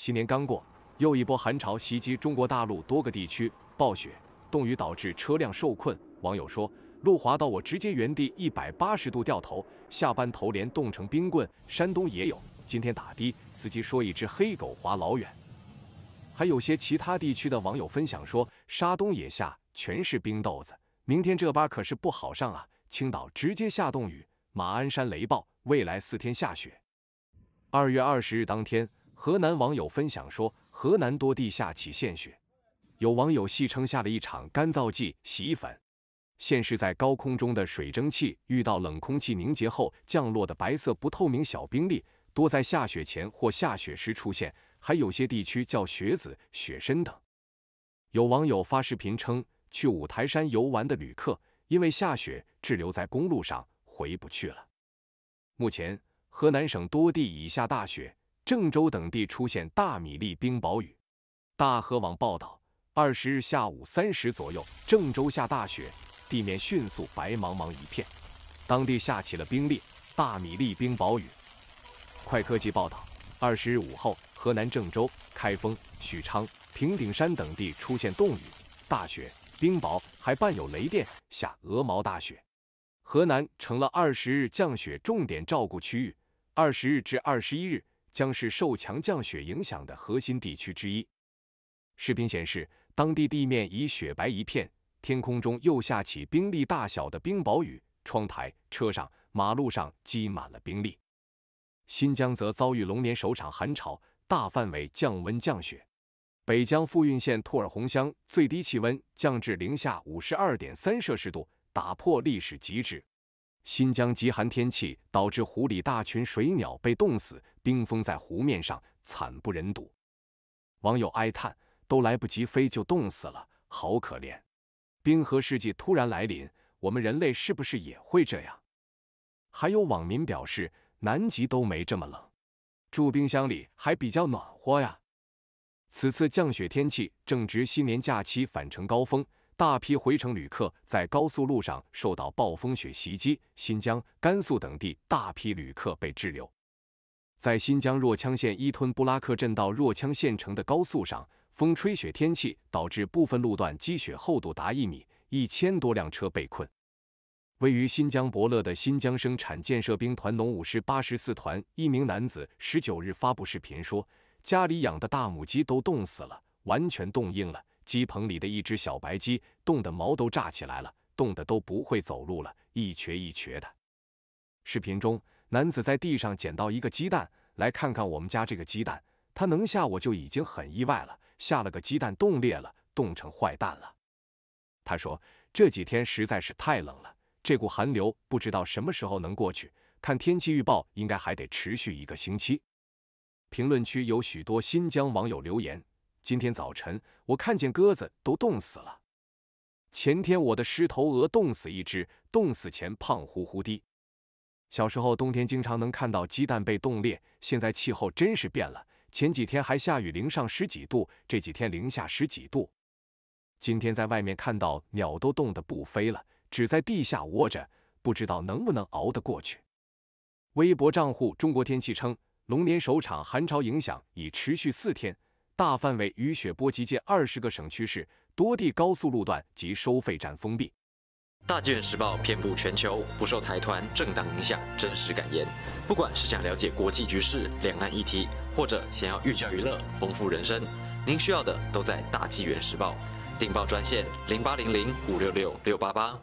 新年刚过，又一波寒潮袭击中国大陆多个地区，暴雪、冻雨导致车辆受困。网友说，路滑到我直接原地一百八十度掉头。下班头连冻成冰棍。山东也有，今天打的司机说一只黑狗滑老远。还有些其他地区的网友分享说，沙东也下，全是冰豆子。明天这班可是不好上啊。青岛直接下冻雨，马鞍山雷暴，未来四天下雪。二月二十日当天。河南网友分享说，河南多地下起献雪，有网友戏称下了一场干燥剂洗衣粉。现是在高空中的水蒸气遇到冷空气凝结后降落的白色不透明小冰粒，多在下雪前或下雪时出现，还有些地区叫雪子、雪参等。有网友发视频称，去五台山游玩的旅客因为下雪滞留在公路上，回不去了。目前，河南省多地已下大雪。郑州等地出现大米粒冰雹雨。大河网报道，二十日下午三时左右，郑州下大雪，地面迅速白茫茫一片，当地下起了冰粒、大米粒冰雹雨。快科技报道，二十日午后，河南郑州、开封、许昌、平顶山等地出现冻雨、大雪、冰雹，还伴有雷电，下鹅毛大雪。河南成了二十日降雪重点照顾区域，二十日至二十一日。将是受强降雪影响的核心地区之一。视频显示，当地地面已雪白一片，天空中又下起冰粒大小的冰雹雨，窗台、车上、马路上积满了冰粒。新疆则遭遇龙年首场寒潮，大范围降温降雪。北疆富蕴县吐尔洪乡最低气温降至零下五十二点三摄氏度，打破历史极值。新疆极寒天气导致湖里大群水鸟被冻死，冰封在湖面上，惨不忍睹。网友哀叹：“都来不及飞就冻死了，好可怜！”冰河世纪突然来临，我们人类是不是也会这样？还有网民表示：“南极都没这么冷，住冰箱里还比较暖和呀。”此次降雪天气正值新年假期返程高峰。大批回程旅客在高速路上受到暴风雪袭击，新疆、甘肃等地大批旅客被滞留。在新疆若羌县伊吞布拉克镇到若羌县城的高速上，风吹雪天气导致部分路段积雪厚度达一米，一千多辆车被困。位于新疆博乐的新疆生产建设兵团农五师八十四团一名男子十九日发布视频说，家里养的大母鸡都冻死了，完全冻硬了。鸡棚里的一只小白鸡冻得毛都炸起来了，冻得都不会走路了，一瘸一瘸的。视频中，男子在地上捡到一个鸡蛋，来看看我们家这个鸡蛋，它能下我就已经很意外了，下了个鸡蛋冻裂了，冻成坏蛋了。他说这几天实在是太冷了，这股寒流不知道什么时候能过去，看天气预报应该还得持续一个星期。评论区有许多新疆网友留言。今天早晨，我看见鸽子都冻死了。前天我的狮头鹅冻死一只，冻死前胖乎乎的。小时候冬天经常能看到鸡蛋被冻裂，现在气候真是变了。前几天还下雨，零上十几度，这几天零下十几度。今天在外面看到鸟都冻得不飞了，只在地下窝着，不知道能不能熬得过去。微博账户中国天气称，龙年首场寒潮影响已持续四天。大范围雨雪波及近二十个省区市，多地高速路段及收费站封闭。大纪元时报遍布全球，不受财团政党影响，真实感言。不管是想了解国际局势、两岸议题，或者想要寓教于乐、丰富人生，您需要的都在大纪元时报。订报专线零八零零五六六六八八。